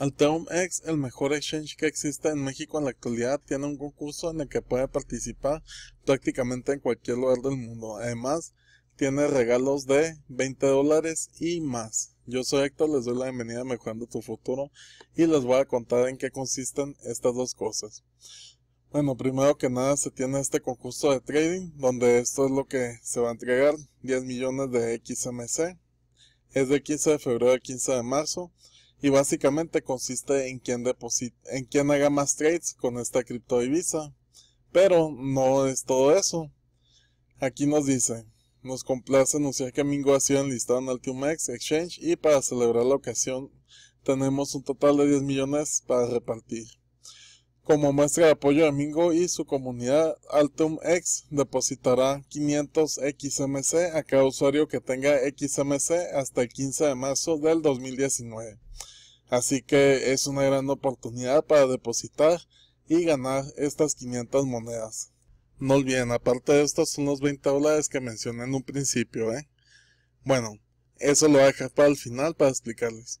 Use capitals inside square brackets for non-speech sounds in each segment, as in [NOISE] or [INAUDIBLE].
Alteum el mejor exchange que existe en México en la actualidad, tiene un concurso en el que puede participar prácticamente en cualquier lugar del mundo. Además, tiene regalos de 20 dólares y más. Yo soy Héctor, les doy la bienvenida a Mejorando tu Futuro y les voy a contar en qué consisten estas dos cosas. Bueno, primero que nada se tiene este concurso de trading, donde esto es lo que se va a entregar, 10 millones de XMC. Es de 15 de febrero a 15 de marzo y básicamente consiste en quien, haga más trades con esta criptodivisa. Pero no es todo eso. Aquí nos dice, nos complace anunciar que Mingo ha sido enlistado en X Exchange y para celebrar la ocasión tenemos un total de 10 millones para repartir. Como muestra de apoyo a Mingo y su comunidad, X depositará 500 XMC a cada usuario que tenga XMC hasta el 15 de marzo del 2019. Así que es una gran oportunidad para depositar y ganar estas 500 monedas. No olviden, aparte de estos son los 20 dólares que mencioné en un principio, ¿eh? Bueno, eso lo voy a dejar para el final para explicarles.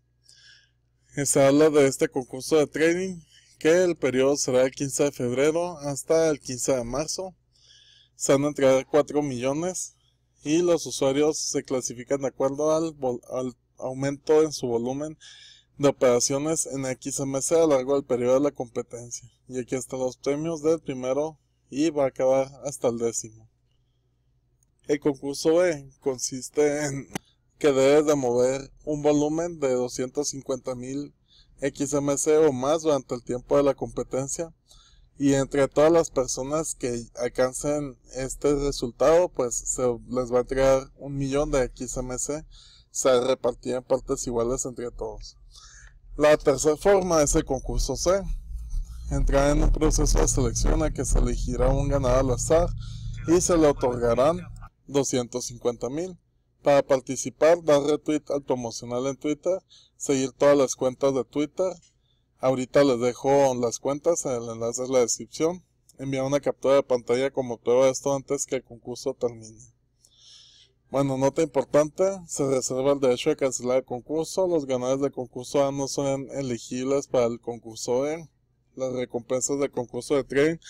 Se habla de este concurso de trading, que el periodo será el 15 de febrero hasta el 15 de marzo. Se han a entregar 4 millones y los usuarios se clasifican de acuerdo al aumento en su volumen de operaciones en XMC largo del periodo de la competencia, y aquí hasta los premios del primero y va a acabar hasta el décimo. El concurso B consiste en que debes de mover un volumen de 250.000 XMC o más durante el tiempo de la competencia y entre todas las personas que alcancen este resultado pues se les va a entregar un millón de XMC se en partes iguales entre todos. La tercera forma es el concurso C. Entrar en un proceso de selección a que se elegirá un ganador al azar y se le otorgarán 250 mil. Para participar, dar retweet al promocional en Twitter, seguir todas las cuentas de Twitter. Ahorita les dejo las cuentas, el enlace de la descripción. Enviar una captura de pantalla como prueba esto antes que el concurso termine. Bueno, nota importante, se reserva el derecho de cancelar el concurso. Los ganadores del concurso A no son elegibles para el concurso B. Las recompensas del concurso de tren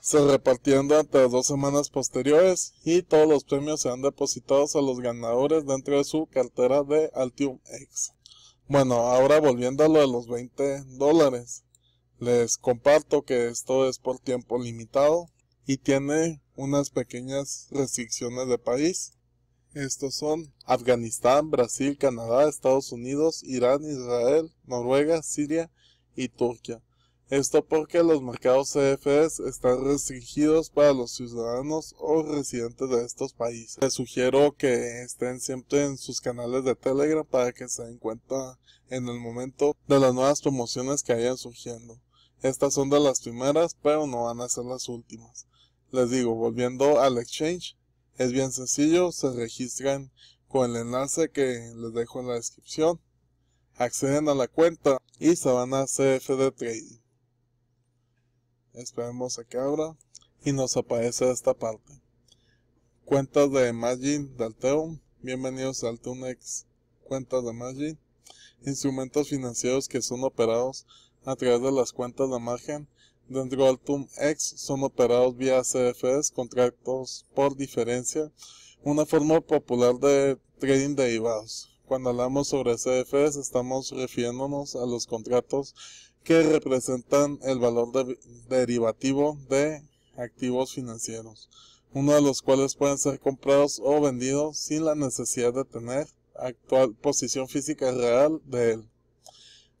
se repartirán durante dos semanas posteriores y todos los premios serán depositados a los ganadores dentro de su cartera de Altium X. Bueno, ahora volviendo a lo de los 20 dólares, les comparto que esto es por tiempo limitado y tiene unas pequeñas restricciones de país. Estos son Afganistán, Brasil, Canadá, Estados Unidos, Irán, Israel, Noruega, Siria y Turquía. Esto porque los mercados CFS están restringidos para los ciudadanos o residentes de estos países. Les sugiero que estén siempre en sus canales de Telegram para que se den cuenta en el momento de las nuevas promociones que vayan surgiendo. Estas son de las primeras, pero no van a ser las últimas. Les digo, volviendo al exchange, es bien sencillo, se registran con el enlace que les dejo en la descripción, acceden a la cuenta y se van a CFD Trading. Esperemos a que abra y nos aparece esta parte. Cuentas de Margin de Alteum, bienvenidos a Altunex Cuentas de Margin. instrumentos financieros que son operados a través de las cuentas de margen dentro del TUM X son operados vía CFS, contratos por diferencia, una forma popular de trading derivados. Cuando hablamos sobre CFS, estamos refiriéndonos a los contratos que representan el valor derivativo de activos financieros, uno de los cuales pueden ser comprados o vendidos sin la necesidad de tener actual posición física real de él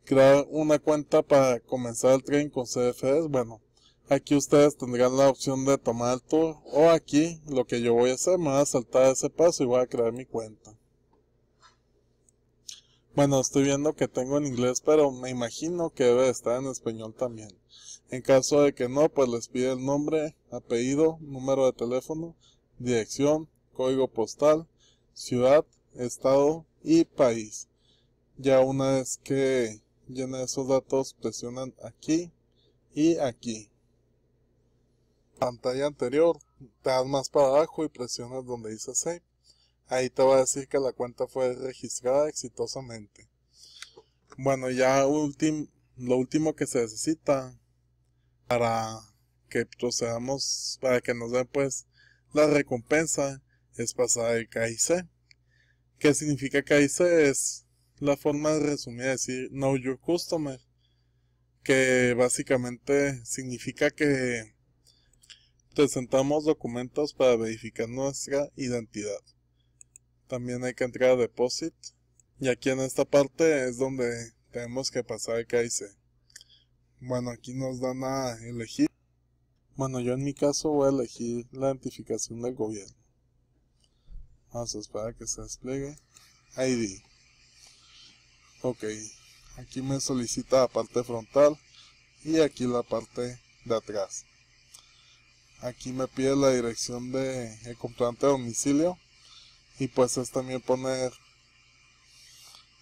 crear una cuenta para comenzar el tren con CFS, bueno, aquí ustedes tendrán la opción de tomar el tour o aquí lo que yo voy a hacer, me voy a saltar ese paso y voy a crear mi cuenta. Bueno, estoy viendo que tengo en inglés, pero me imagino que debe estar en español también. En caso de que no, pues les pide el nombre, apellido, número de teléfono, dirección, código postal, ciudad, estado y país. Ya una vez que llena esos datos presionan aquí y aquí pantalla anterior te das más para abajo y presionas donde dice save ahí te va a decir que la cuenta fue registrada exitosamente bueno ya lo último que se necesita para que procedamos para que nos den pues la recompensa es pasar el KIC ¿Qué significa KIC? Es la forma de resumir decir Know Your Customer, que básicamente significa que presentamos documentos para verificar nuestra identidad. También hay que entrar a Deposit. Y aquí en esta parte es donde tenemos que pasar el KIC. Bueno, aquí nos dan a elegir. Bueno, yo en mi caso voy a elegir la identificación del gobierno. Vamos a esperar que se despliegue. ID ok aquí me solicita la parte frontal y aquí la parte de atrás aquí me pide la dirección de el de domicilio y pues es también poner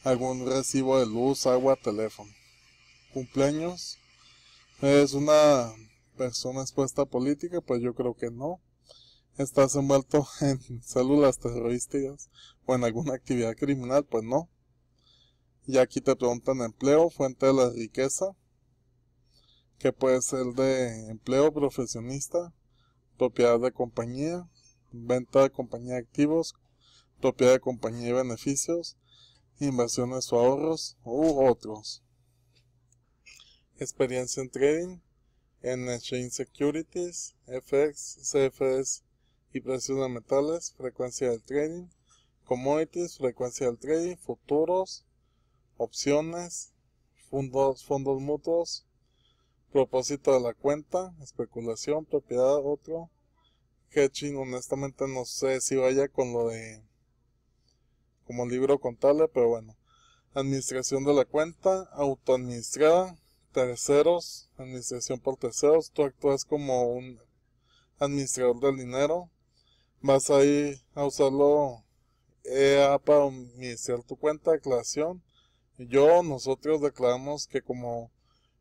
algún recibo de luz, agua, teléfono cumpleaños es una persona expuesta a política pues yo creo que no estás envuelto [LAUGHS] en células terrorísticas o en alguna actividad criminal pues no y aquí te preguntan empleo, fuente de la riqueza, que puede ser de empleo profesionista, propiedad de compañía, venta de compañía de activos, propiedad de compañía y beneficios, inversiones o ahorros u otros. Experiencia en trading, en exchange securities, FX, CFS y precios de metales, frecuencia del trading, commodities, frecuencia del trading, futuros, opciones, fondos, fondos mutuos, propósito de la cuenta, especulación, propiedad, otro. Hedging, honestamente no sé si vaya con lo de como libro contable, pero bueno. Administración de la cuenta, autoadministrada, terceros, administración por terceros, tú actúas como un administrador del dinero, vas ahí a usarlo EA eh, para administrar tu cuenta, declaración, yo, nosotros declaramos que como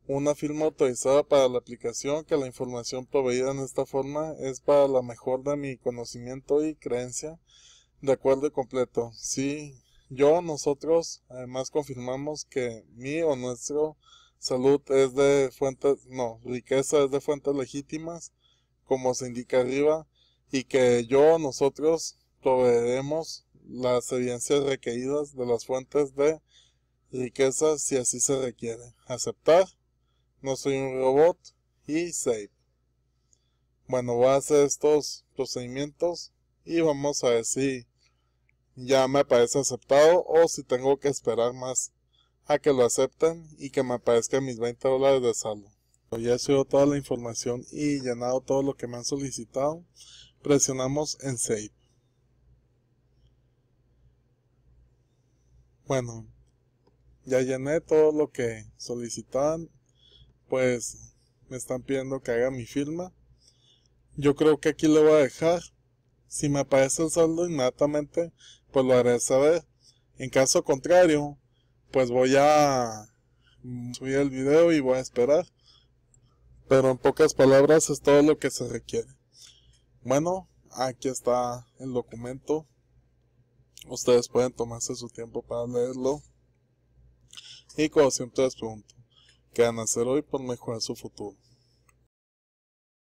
una firma autorizada para la aplicación, que la información proveída en esta forma es para la mejor de mi conocimiento y creencia, de acuerdo y completo. Sí, yo, nosotros, además confirmamos que mi o nuestro salud es de fuentes, no, riqueza es de fuentes legítimas, como se indica arriba, y que yo, nosotros, proveeremos las evidencias requeridas de las fuentes de riqueza si así se requiere, aceptar, no soy un robot y save. Bueno, voy a hacer estos procedimientos y vamos a ver si ya me aparece aceptado o si tengo que esperar más a que lo acepten y que me aparezcan mis 20 dólares de saldo. Pues ya he subido toda la información y llenado todo lo que me han solicitado. Presionamos en Save. Bueno, ya llené todo lo que solicitaban, pues me están pidiendo que haga mi firma. Yo creo que aquí lo voy a dejar. Si me aparece el saldo inmediatamente, pues lo haré saber. En caso contrario, pues voy a subir el video y voy a esperar. Pero en pocas palabras es todo lo que se requiere. Bueno, aquí está el documento. Ustedes pueden tomarse su tiempo para leerlo y como siempre les pregunto, ¿qué van a hacer hoy por mejorar su futuro?